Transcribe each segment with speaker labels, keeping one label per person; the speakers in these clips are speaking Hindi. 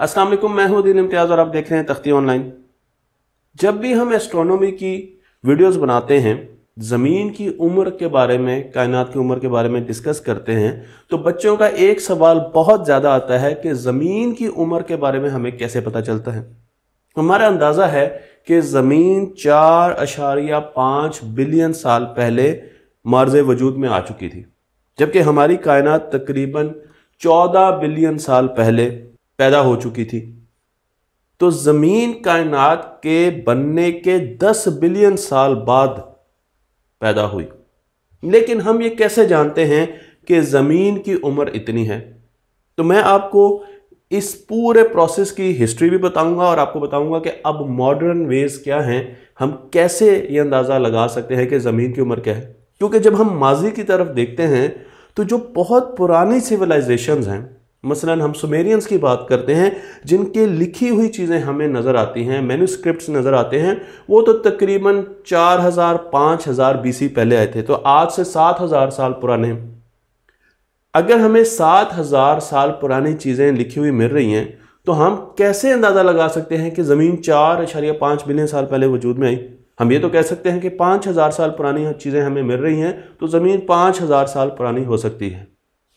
Speaker 1: अस्सलाम वालेकुम मैं हूं दीन इम्तियाज़ और आप देख रहे हैं तख्ती ऑनलाइन जब भी हम एस्ट्रोनॉमी की वीडियोस बनाते हैं ज़मीन की उम्र के बारे में कायनात की उम्र के बारे में डिस्कस करते हैं तो बच्चों का एक सवाल बहुत ज़्यादा आता है कि ज़मीन की उम्र के बारे में हमें कैसे पता चलता है हमारा अंदाज़ा है कि ज़मीन चार अशारिया पाँच बिलियन साल पहले मार्ज वजूद में आ चुकी थी जबकि हमारी कायनात तकरीबन चौदह बिलियन साल पहले पैदा हो चुकी थी तो ज़मीन कायनात के बनने के 10 बिलियन साल बाद पैदा हुई लेकिन हम ये कैसे जानते हैं कि ज़मीन की उम्र इतनी है तो मैं आपको इस पूरे प्रोसेस की हिस्ट्री भी बताऊंगा और आपको बताऊंगा कि अब मॉडर्न वेज क्या हैं हम कैसे ये अंदाज़ा लगा सकते हैं कि ज़मीन की उम्र क्या है क्योंकि जब हम माजी की तरफ देखते हैं तो जो बहुत पुरानी सिविलाइजेशंस हैं मसलन हम सुमेरियंस की बात करते हैं जिनके लिखी हुई चीज़ें हमें नज़र आती हैं मेन्यूस्क्रिप्ट नज़र आते हैं वो तो तकरीबन चार हज़ार पाँच हज़ार बीसी पहले आए थे तो आज से सात हज़ार साल पुराने अगर हमें सात हज़ार साल पुरानी चीज़ें लिखी हुई मिल रही हैं तो हम कैसे अंदाज़ा लगा सकते हैं कि ज़मीन चार अशारिया पाँच बिलियन साल पहले वजूद में आई हम ये तो कह सकते हैं कि पाँच हज़ार साल पुरानी चीज़ें हमें मिल रही हैं तो ज़मीन पाँच हज़ार साल पुरानी हो सकती है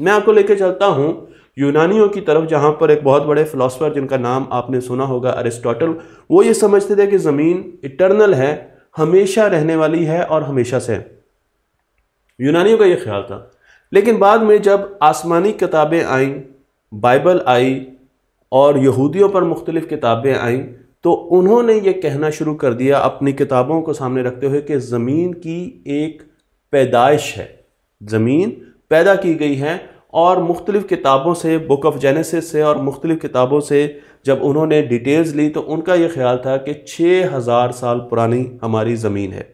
Speaker 1: मैं आपको लेकर चलता हूँ यूनानियों की तरफ जहाँ पर एक बहुत बड़े फ़िलासफ़र जिनका नाम आपने सुना होगा अरिस्टोटल वो ये समझते थे कि ज़मीन इटर्नल है हमेशा रहने वाली है और हमेशा से यूनानियों का ये ख्याल था लेकिन बाद में जब आसमानी किताबें आईं बाइबल आई और यहूदियों पर मुख्तलिफ़ किताबें आईं तो उन्होंने ये कहना शुरू कर दिया अपनी किताबों को सामने रखते हुए कि ज़मीन की एक पैदाइश है ज़मीन पैदा की गई है और मुख्तलिफ़ किताबों से बुक ऑफ जेनेसिस से और मुख्तलिफ़ किताबों से जब उन्होंने डिटेल्स ली तो उनका यह ख्याल था कि छः हज़ार साल पुरानी हमारी ज़मीन है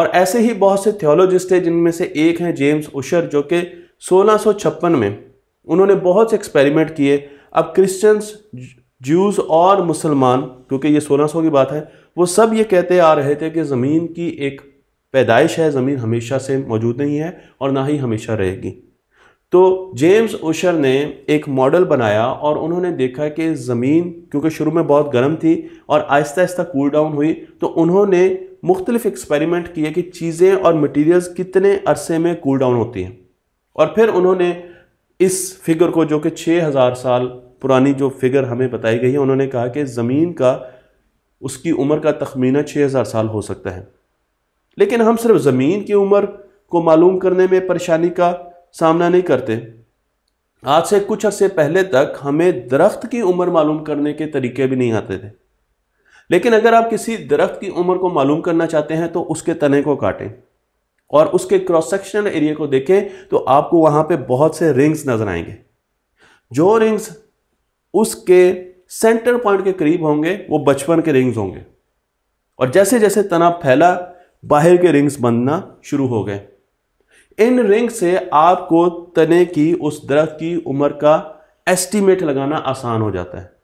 Speaker 1: और ऐसे ही बहुत से थियोलॉजिस्ट हैं जिनमें से एक हैं जेम्स उशर जो कि सोलह में उन्होंने बहुत से एक्सपेरिमेंट किए अब क्रिश्चियंस जूस और मुसलमान क्योंकि ये 1600 की बात है वो सब ये कहते आ रहे थे कि ज़मीन की एक पैदाइश है ज़मीन हमेशा से मौजूद नहीं है और ना ही हमेशा रहेगी तो जेम्स ओशर ने एक मॉडल बनाया और उन्होंने देखा कि ज़मीन क्योंकि शुरू में बहुत गर्म थी और आहिस्ता आहिस्ता कूल डाउन हुई तो उन्होंने मुख्तलिफ एक्सपेरिमेंट किए कि चीज़ें और मटेरियल्स कितने अरसे में कूल डाउन होती हैं और फिर उन्होंने इस फिगर को जो कि छः हज़ार साल पुरानी जो फिगर हमें बताई गई है उन्होंने कहा कि ज़मीन का उसकी उम्र का तखमीना छः हज़ार साल हो सकता है लेकिन हम सिर्फ ज़मीन की उम्र को मालूम करने में परेशानी का सामना नहीं करते आज से कुछ अरसे पहले तक हमें दरख्त की उम्र मालूम करने के तरीके भी नहीं आते थे लेकिन अगर आप किसी दरख्त की उम्र को मालूम करना चाहते हैं तो उसके तने को काटें और उसके क्रॉस सेक्शनल एरिया को देखें तो आपको वहाँ पे बहुत से रिंग्स नज़र आएंगे जो रिंग्स उसके सेंटर पॉइंट के करीब होंगे वो बचपन के रिंग्स होंगे और जैसे जैसे तना फैला बाहर के रिंग्स बनना शुरू हो गए इन रिंग से आपको तने की उस दरख्त की उम्र का एस्टीमेट लगाना आसान हो जाता है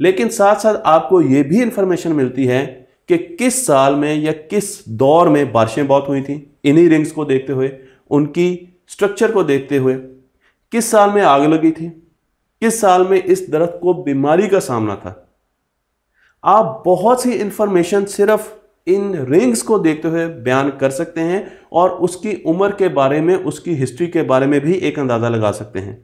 Speaker 1: लेकिन साथ साथ आपको यह भी इंफॉर्मेशन मिलती है कि किस साल में या किस दौर में बारिशें बहुत हुई थी इन्हीं रिंग्स को देखते हुए उनकी स्ट्रक्चर को देखते हुए किस साल में आग लगी थी किस साल में इस दरख्त को बीमारी का सामना था आप बहुत सी इंफॉर्मेशन सिर्फ इन रिंग्स को देखते हुए बयान कर सकते हैं और उसकी उम्र के बारे में उसकी हिस्ट्री के बारे में भी एक अंदाज़ा लगा सकते हैं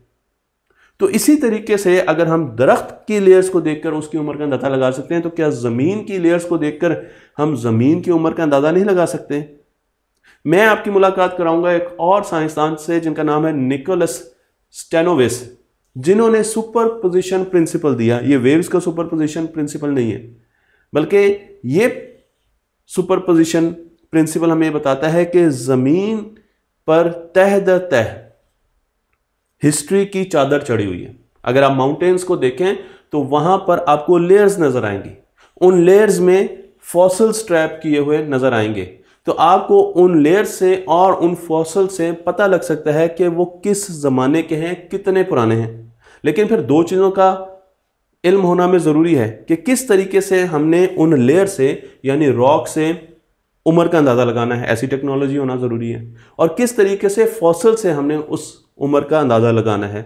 Speaker 1: तो इसी तरीके से अगर हम दरख्त की लेयर्स को देखकर उसकी उम्र का अंदाज़ा लगा सकते हैं तो क्या ज़मीन की लेयर्स को देखकर हम ज़मीन की उम्र का अंदाज़ा नहीं लगा सकते मैं आपकी मुलाकात कराऊंगा एक और साइंसदान से जिनका नाम है निकोलस स्टेनोविस जिन्होंने सुपर पोजिशन प्रिंसिपल दिया ये वेव्स का सुपर पोजिशन प्रिंसिपल नहीं है बल्कि ये सुपर पोजिशन प्रिंसिपल हमें बताता है कि ज़मीन पर तह दर तह हिस्ट्री की चादर चढ़ी हुई है अगर आप माउंटेन्स को देखें तो वहां पर आपको लेयर्स नज़र आएंगी उन लेयर्स में फॉसल्स ट्रैप किए हुए नज़र आएंगे तो आपको उन लेयर से और उन फॉसल से पता लग सकता है कि वो किस ज़माने के हैं कितने पुराने हैं लेकिन फिर दो चीज़ों का इल्म होना में ज़रूरी है कि किस तरीके से हमने उन लेयर से यानी रॉक से उम्र का अंदाज़ा लगाना है ऐसी टेक्नोलॉजी होना ज़रूरी है और किस तरीके से फॉसल से हमने उस उम्र का अंदाज़ा लगाना है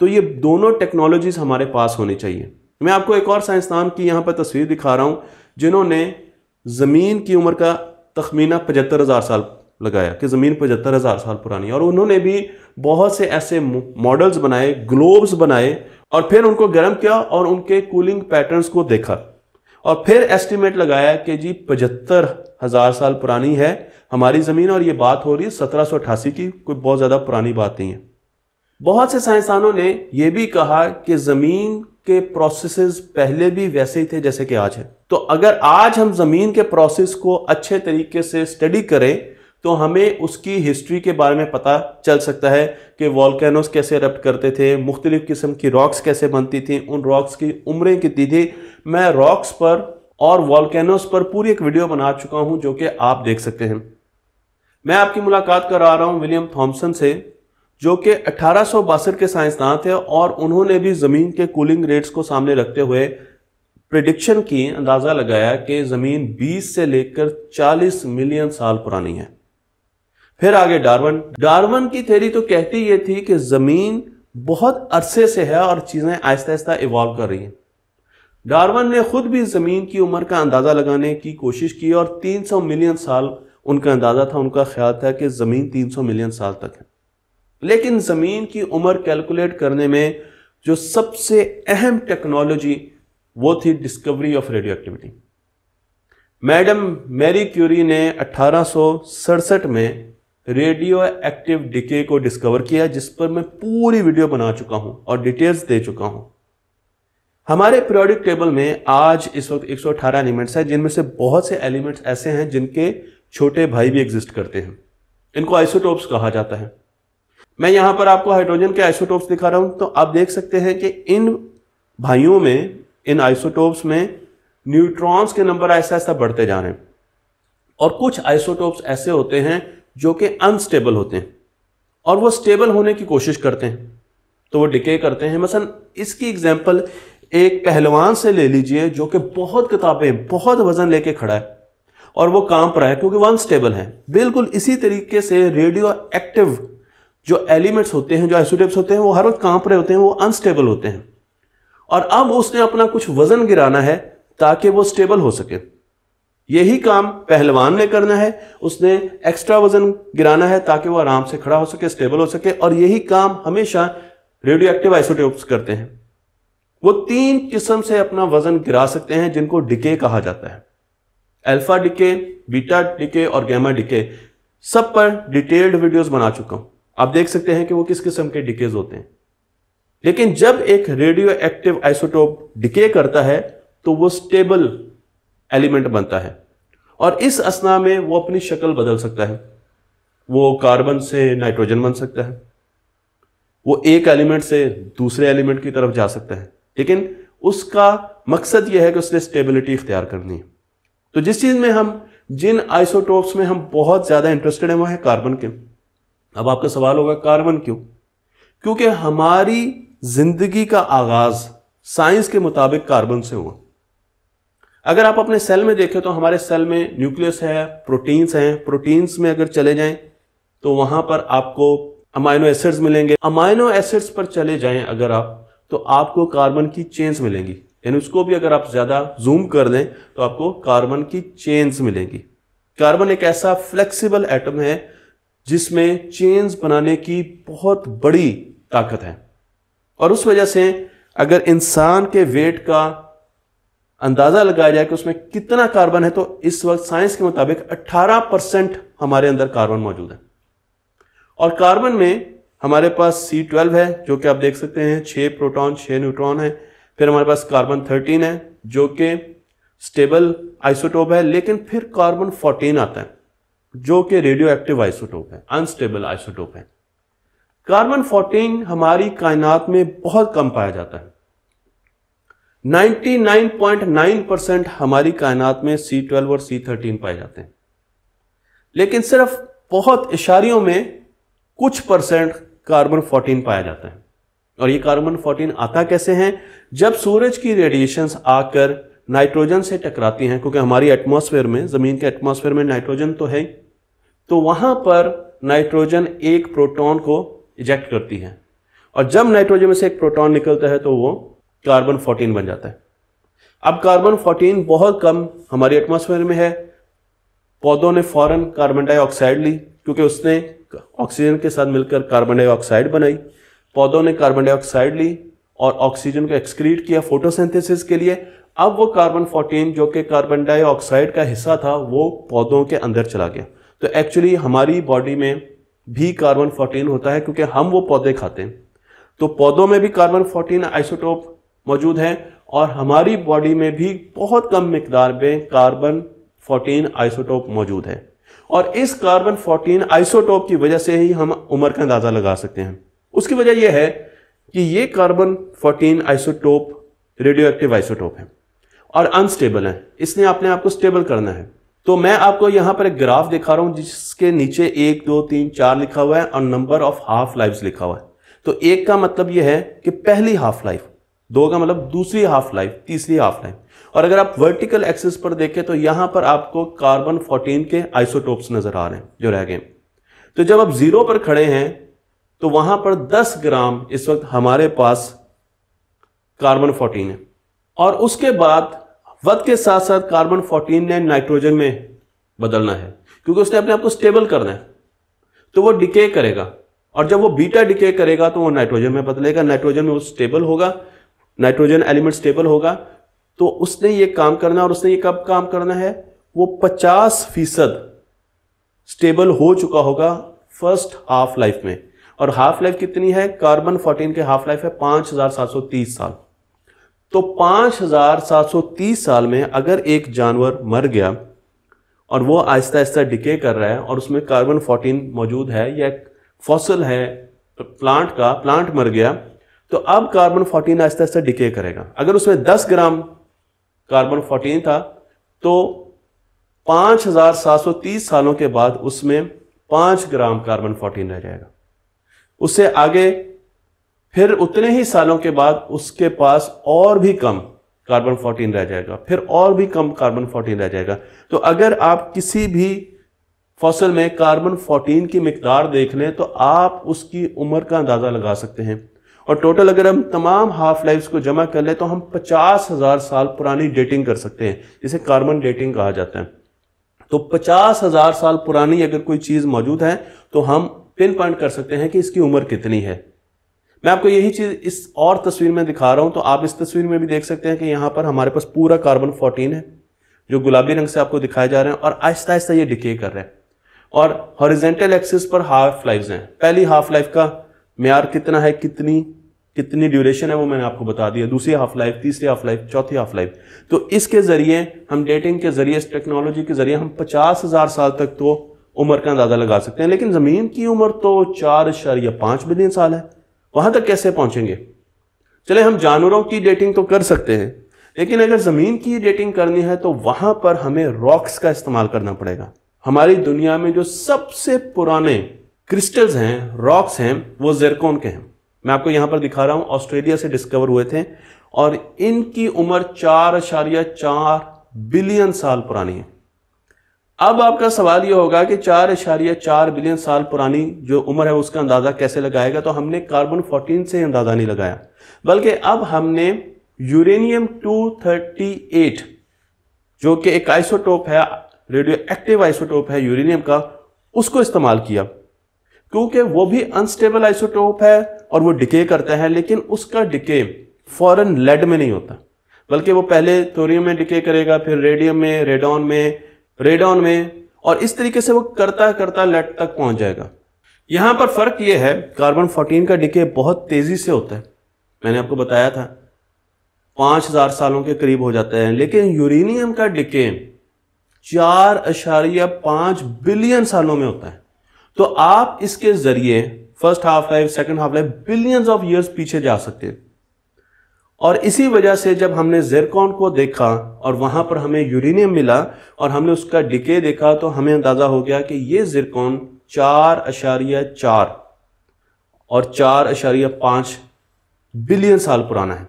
Speaker 1: तो ये दोनों टेक्नोलॉजीज़ हमारे पास होनी चाहिए मैं आपको एक और साइंसदान की यहाँ पर तस्वीर दिखा रहा हूँ जिन्होंने ज़मीन की उम्र का तखमीना पचहत्तर हज़ार साल लगाया कि ज़मीन पचहत्तर हज़ार साल पुरानी और उन्होंने भी बहुत से ऐसे मॉडल्स बनाए ग्लोब्स बनाए और फिर उनको गर्म किया और उनके कूलिंग पैटर्न्स को देखा और फिर एस्टिमेट लगाया कि जी पचहत्तर हजार साल पुरानी है हमारी ज़मीन और ये बात हो रही है सत्रह की कोई बहुत ज़्यादा पुरानी बात नहीं है बहुत से साइंसदानों ने यह भी कहा कि ज़मीन के प्रोसेसेस पहले भी वैसे ही थे जैसे कि आज है तो अगर आज हम ज़मीन के प्रोसेस को अच्छे तरीके से स्टडी करें तो हमें उसकी हिस्ट्री के बारे में पता चल सकता है कि वॉलकैनोस कैसे अरप्ट करते थे मुख्तलिफ़ किस्म की रॉक्स कैसे बनती थी उन रॉक्स की उम्रें कितनी थी मैं रॉक्स पर और वॉलकैनोस पर पूरी एक वीडियो बना चुका हूं जो कि आप देख सकते हैं मैं आपकी मुलाकात करा रहा हूं विलियम थॉम्सन से जो कि अठारह के साइंसदान थे और उन्होंने भी ज़मीन के कूलिंग रेट्स को सामने रखते हुए प्रिडिक्शन की अंदाज़ा लगाया कि ज़मीन 20 से लेकर 40 मिलियन साल पुरानी है फिर आगे डार्वन डार्वन की थेरी तो कहती ये थी कि जमीन बहुत अरसे से है और चीजें आहिस्ता आहिस्ता इवॉल्व कर रही हैं डार्वन ने खुद भी जमीन की उम्र का अंदाजा लगाने की कोशिश की और 300 मिलियन साल उनका अंदाजा था उनका ख्याल था कि जमीन 300 मिलियन साल तक है लेकिन जमीन की उम्र कैलकुलेट करने में जो सबसे अहम टेक्नोलॉजी वो थी discovery of radioactivity madam Marie Curie ने अठारह में रेडियो एक्टिव डिके को डिस्कवर किया जिस पर मैं पूरी वीडियो बना चुका हूं और डिटेल्स दे चुका हूं हमारे पीरियोडिक टेबल में आज इस वक्त 118 एलिमेंट्स हैं जिनमें से बहुत से एलिमेंट्स ऐसे हैं जिनके छोटे भाई भी एग्जिस्ट करते हैं इनको आइसोटोप्स कहा जाता है मैं यहां पर आपको हाइड्रोजन के आइसोटोप्स दिखा रहा हूं तो आप देख सकते हैं कि इन भाइयों में इन आइसोटोप्स में न्यूट्रॉन्स के नंबर ऐसा ऐसा बढ़ते जा रहे हैं और कुछ आइसोटोप्स ऐसे होते हैं जो कि अनस्टेबल होते हैं और वो स्टेबल होने की कोशिश करते हैं तो वो डिके करते हैं मसलन इसकी एग्जाम्पल एक पहलवान से ले लीजिए जो कि बहुत किताबें बहुत वजन लेके खड़ा है और वो कांप रहा है क्योंकि वो अनस्टेबल है बिल्कुल इसी तरीके से रेडियो एक्टिव जो एलिमेंट्स होते हैं जो एसोडेप्स होते हैं वो हर वक्त कांप रहे होते हैं वो अनस्टेबल होते हैं और अब उसने अपना कुछ वजन गिराना है ताकि वो स्टेबल हो सके यही काम पहलवान ने करना है उसने एक्स्ट्रा वजन गिराना है ताकि वो आराम से खड़ा हो सके स्टेबल हो सके और यही काम हमेशा रेडियो एक्टिव आइसोटोप्स करते हैं वो तीन किस्म से अपना वजन गिरा सकते हैं जिनको डिके कहा जाता है अल्फा डिके बीटा डिके और गैमा डिके सब पर डिटेल्ड वीडियोस बना चुका हूं आप देख सकते हैं कि वो किस किस्म के डिकेज होते हैं लेकिन जब एक रेडियो एक्टिव आइसोटोप डिके करता है तो वो स्टेबल एलिमेंट बनता है और इस असना में वो अपनी शक्ल बदल सकता है वो कार्बन से नाइट्रोजन बन सकता है वो एक एलिमेंट से दूसरे एलिमेंट की तरफ जा सकता है लेकिन उसका मकसद यह है कि उसने स्टेबिलिटी इख्तियार करनी है तो जिस चीज़ में हम जिन आइसोटोप्स में हम बहुत ज़्यादा इंटरेस्टेड हैं वह है कार्बन के अब आपका सवाल होगा कार्बन क्यों क्योंकि हमारी जिंदगी का आगाज साइंस के मुताबिक कार्बन से हुआ अगर आप अपने सेल में देखें तो हमारे सेल में न्यूक्लियस है प्रोटीन्स हैं प्रोटीन्स में अगर चले जाएं तो वहां पर आपको अमाइनो एसिड्स मिलेंगे अमाइनो एसिड्स पर चले जाएं अगर आप तो आपको कार्बन की चेन्स मिलेंगी यानी उसको भी अगर आप ज्यादा जूम कर दें तो आपको कार्बन की चेन्स मिलेंगी कार्बन एक ऐसा फ्लेक्सीबल एटम है जिसमें चेन्स बनाने की बहुत बड़ी ताकत है और उस वजह से अगर इंसान के वेट का अंदाज़ा लगाया जाए कि उसमें कितना कार्बन है तो इस वक्त साइंस के मुताबिक 18 परसेंट हमारे अंदर कार्बन मौजूद है और कार्बन में हमारे पास C12 है जो कि आप देख सकते हैं छह प्रोटॉन छह न्यूट्रॉन है फिर हमारे पास कार्बन 13 है जो कि स्टेबल आइसोटोप है लेकिन फिर कार्बन 14 आता है जो कि रेडियो एक्टिव आइसोटोप है अनस्टेबल आइसोटोप है कार्बन 14 हमारी कायनात में बहुत कम पाया जाता है 99.9 परसेंट हमारी कायनात में सी ट्वेल्व और सी थर्टीन पाए जाते हैं लेकिन सिर्फ बहुत इशारियों में कुछ परसेंट कार्बन 14 पाया जाता है और ये कार्बन 14 आता कैसे हैं जब सूरज की रेडिएशंस आकर नाइट्रोजन से टकराती हैं क्योंकि हमारी एटमॉस्फेयर में ज़मीन के एटमॉस्फेयर में नाइट्रोजन तो है तो वहां पर नाइट्रोजन एक प्रोटॉन को इजेक्ट करती है और जब नाइट्रोजन में से एक प्रोटॉन निकलता है तो वो कार्बन फोर्टीन बन जाता है अब कार्बन फोर्टीन बहुत कम हमारी एटमोसफेयर में है पौधों ने फौरन कार्बन डाइऑक्साइड ली क्योंकि उसने ऑक्सीजन के साथ मिलकर कार्बन डाइऑक्साइड बनाई पौधों ने कार्बन डाइऑक्साइड ली और ऑक्सीजन को एक्सक्रीट किया फोटोसिंथेसिस के लिए अब वो कार्बन 14 जो कि कार्बन डाइऑक्साइड का हिस्सा था वो पौधों के अंदर चला गया तो एक्चुअली हमारी बॉडी में भी कार्बन 14 होता है क्योंकि हम वो पौधे खाते हैं तो पौधों में भी कार्बन 14 आइसोटोप मौजूद हैं और हमारी बॉडी में भी बहुत कम मकदार में कार्बन 14 आइसोटोप मौजूद है और इस कार्बन 14 आइसोटोप की वजह से ही हम उम्र का अंदाज़ा लगा सकते हैं उसकी वजह यह है कि ये carbon 14 isotope radioactive isotope है और अनस्टेबल है इसने अपने आप को स्टेबल करना है तो मैं आपको यहां पर एक ग्राफ दिखा रहा हूं जिसके नीचे एक दो तीन चार लिखा हुआ है और नंबर ऑफ हाफ लाइफ लिखा हुआ है तो एक का मतलब यह है कि पहली हाफ लाइफ दो का मतलब दूसरी हाफ लाइफ तीसरी हाफ लाइफ और अगर आप वर्टिकल एक्सिस पर देखें तो यहां पर आपको कार्बन 14 के आइसोटोप्स नजर आ रहे हैं जो रह गए तो जब आप जीरो पर खड़े हैं तो वहां पर 10 ग्राम इस वक्त हमारे पास कार्बन 14 है और उसके बाद वक्त के साथ साथ कार्बन 14 ने नाइट्रोजन में बदलना है क्योंकि उसने अपने आप को स्टेबल करना है तो वो डिके करेगा और जब वो बीटा डिके करेगा तो वो नाइट्रोजन में बदलेगा नाइट्रोजन में वो स्टेबल होगा नाइट्रोजन एलिमेंट स्टेबल होगा तो उसने ये काम करना और उसने ये कब काम करना है वो पचास फीसद स्टेबल हो चुका होगा फर्स्ट हाफ लाइफ में और हाफ लाइफ कितनी है कार्बन फोर्टीन के हाफ लाइफ है पांच हजार सात सौ तीस साल तो पांच हजार सात सौ तीस साल में अगर एक जानवर मर गया और वो आहिस्ता आहिस्ता डिके कर रहा है और उसमें कार्बन फोर्टीन मौजूद है या फॉसल है प्लांट का प्लांट मर गया तो अब कार्बन 14 आहिस्ता आहिस्ता डिके करेगा अगर उसमें 10 ग्राम कार्बन 14 था तो 5730 सालों के बाद उसमें 5 ग्राम कार्बन 14 रह जाएगा उससे आगे फिर उतने ही सालों के बाद उसके पास और भी कम कार्बन 14 रह जाएगा फिर और भी कम कार्बन 14 रह जाएगा तो अगर आप किसी भी फसल में कार्बन 14 की मकदार देख लें तो आप उसकी उम्र का अंदाज़ा लगा सकते हैं और टोटल अगर हम तमाम हाफ लाइफ को जमा कर ले तो हम पचास हज़ार साल पुरानी डेटिंग कर सकते हैं जिसे कार्बन डेटिंग कहा जाता है तो पचास हज़ार साल पुरानी अगर कोई चीज़ मौजूद है तो हम पिन पॉइंट कर सकते हैं कि इसकी उम्र कितनी है मैं आपको यही चीज़ इस और तस्वीर में दिखा रहा हूं तो आप इस तस्वीर में भी देख सकते हैं कि यहां पर हमारे पास पूरा कार्बन फोर्टीन है जो गुलाबी रंग से आपको दिखाए जा रहे हैं और आहिस्ता आहिस्ता ये डिके कर रहे हैं और हॉरिजेंटल एक्सिस पर हाफ लाइफ हैं पहली हाफ लाइफ का मैार कितना है कितनी कितनी ड्यूरेशन है वो मैंने आपको बता दिया दूसरी हाफ लाइफ तीसरी हाफ लाइफ चौथी हाफ लाइफ तो इसके जरिए हम डेटिंग के जरिए इस टेक्नोलॉजी के जरिए हम पचास हजार साल तक तो उम्र का अंदाजा लगा सकते हैं लेकिन जमीन की उम्र तो चार शर या पांच बिलियन साल है वहां तक कैसे पहुंचेंगे चले हम जानवरों की डेटिंग तो कर सकते हैं लेकिन अगर जमीन की डेटिंग करनी है तो वहां पर हमें रॉक्स का इस्तेमाल करना पड़ेगा हमारी दुनिया में जो सबसे पुराने क्रिस्टल्स हैं रॉक्स हैं वो जेरकोन के हैं मैं आपको यहां पर दिखा रहा हूं ऑस्ट्रेलिया से डिस्कवर हुए थे और इनकी उम्र चार अशारिया चार बिलियन साल पुरानी है अब आपका सवाल यह होगा कि चार अशारिया चार बिलियन साल पुरानी जो उम्र है उसका अंदाजा कैसे लगाएगा तो हमने कार्बन 14 से अंदाजा नहीं लगाया बल्कि अब हमने यूरेनियम 238 जो कि एक आइसोटोप है रेडियो एक्टिव आइसोटोप है यूरेनियम का उसको इस्तेमाल किया क्योंकि वो भी अनस्टेबल आइसोटोप है और वो डिके करता है लेकिन उसका डिके फॉरन लेड में नहीं होता बल्कि वो पहले थोरियम में डिके करेगा फिर रेडियम में रेडॉन में रेडॉन में और इस तरीके से वो करता करता लेड तक पहुंच जाएगा यहां पर फर्क ये है कार्बन 14 का डिके बहुत तेजी से होता है मैंने आपको बताया था पांच हजार सालों के करीब हो जाता है लेकिन यूरेनियम का डिके चार अशारिया पांच बिलियन सालों में होता है तो आप इसके जरिए first half life second half life billions of years पीछे जा सकते हैं और इसी वजह से जब हमने जेरकॉन को देखा और वहां पर हमें यूरेनियम मिला और हमने उसका डिके देखा तो हमें अंदाजा हो गया कि ये जेरकॉन चार अशारिया चार और चार अशारिया पांच बिलियन साल पुराना है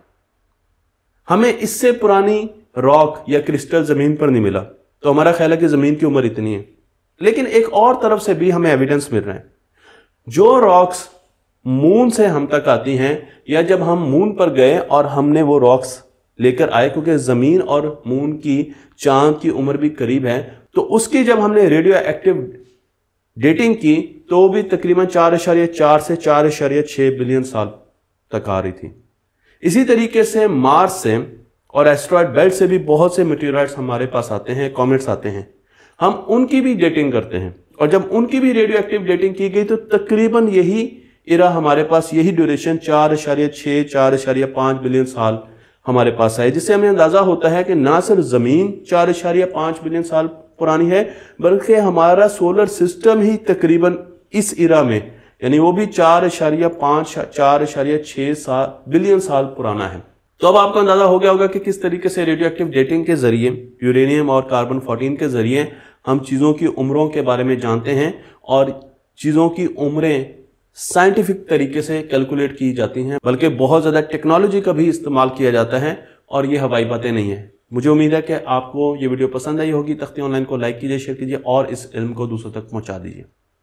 Speaker 1: हमें इससे पुरानी रॉक या क्रिस्टल जमीन पर नहीं मिला तो हमारा ख्याल है कि जमीन की उम्र इतनी है लेकिन एक और तरफ से भी हमें एविडेंस मिल रहा है जो रॉक्स मून से हम तक आती हैं या जब हम मून पर गए और हमने वो रॉक्स लेकर आए क्योंकि ज़मीन और मून की चांद की उम्र भी करीब है तो उसकी जब हमने रेडियो एक्टिव डेटिंग की तो भी तकरीबन चार अशार्य चार से चार अशार्य छह बिलियन साल तक आ रही थी इसी तरीके से मार्स से और एस्ट्रॉयड बेल्ट से भी बहुत से मटेरियल्स हमारे पास आते हैं कॉमेट्स आते हैं हम उनकी भी डेटिंग करते हैं और जब उनकी भी रेडियो एक्टिव डेटिंग की गई तो तकरीबन यही इरा हमारे पास यही ड्यूरेशन चार अशार्य छः चार अशार्य पाँच बिलियन साल हमारे पास आए जिससे हमें अंदाज़ा होता है कि ना सिर्फ ज़मीन चार इशारिया पाँच बिलियन साल पुरानी है बल्कि हमारा सोलर सिस्टम ही तकरीबन इस इरा में यानी वो भी चार अशार्य पाँच चार अशार्य छः सात बिलियन साल पुराना है तो अब आपको अंदाज़ा हो गया होगा कि किस तरीके से रेडियो एक्टिव डेटिंग के जरिए यूरेनियम और कार्बन फोर्टीन के जरिए हम चीज़ों की उम्रों के बारे में जानते हैं और चीज़ों की उम्रें साइंटिफिक तरीके से कैलकुलेट की जाती हैं बल्कि बहुत ज़्यादा टेक्नोलॉजी का भी इस्तेमाल किया जाता है और ये हवाई बातें नहीं है मुझे उम्मीद है कि आपको ये वीडियो पसंद आई होगी तख्ती ऑनलाइन को लाइक कीजिए शेयर कीजिए और इस इल्म को दूसरों तक पहुँचा दीजिए